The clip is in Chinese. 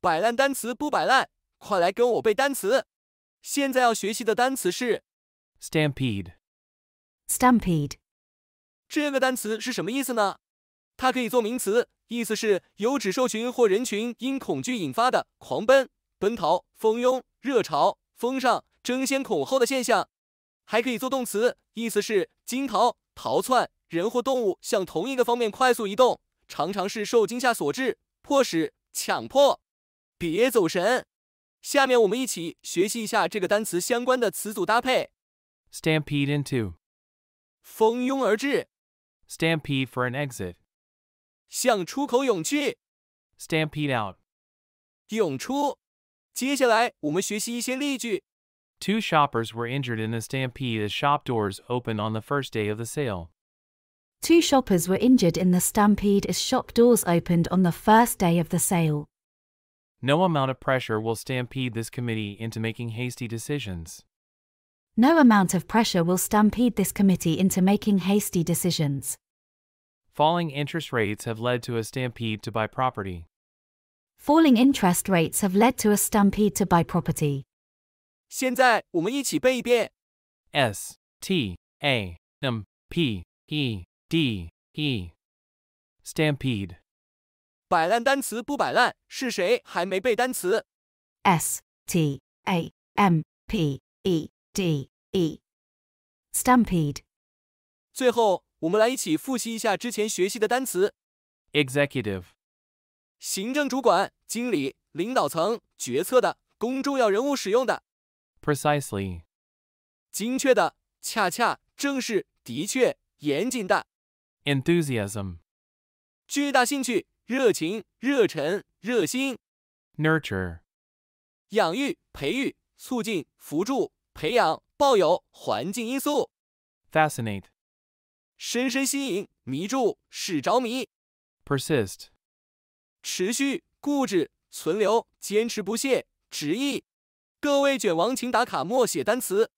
摆烂单词不摆烂，快来跟我背单词。现在要学习的单词是 “stampede”。stampede 这个单词是什么意思呢？它可以做名词，意思是有指兽群或人群因恐惧引发的狂奔、奔逃、蜂拥、热潮、风尚、争先恐后的现象；还可以做动词，意思是惊逃、逃窜，人或动物向同一个方面快速移动，常常是受惊吓所致，迫使、强迫。别走神。下面我们一起学习一下这个单词相关的词组搭配：stampede into，蜂拥而至；stampede for an exit，向出口涌去；stampede out，涌出。接下来我们学习一些例句。Two shoppers were injured in a stampede as shop doors opened on the first day of the sale. Two shoppers were injured in the stampede as shop doors opened on the first day of the sale. No amount of pressure will stampede this committee into making hasty decisions. No amount of pressure will stampede this committee into making hasty decisions. Falling interest rates have led to a stampede to buy property. Falling interest rates have led to a stampede to buy property. 现在我们一起背一遍。S T A M Stampede 摆烂单词不摆烂，是谁还没背单词？Stampede，stampede。最后，我们来一起复习一下之前学习的单词。Executive，行政主管、经理、领导层、决策的、供重要人物使用的。Precisely，精确的、恰恰、正是、的确、严谨的。Enthusiasm，巨大兴趣。热情、热忱、热心。Nurture，养育、培育、促进、扶助、培养、抱有。环境因素。Fascinate，深深吸引、迷住、使着迷。Persist，持续、固执、存留、坚持不懈、执意。各位卷王，请打卡默写单词。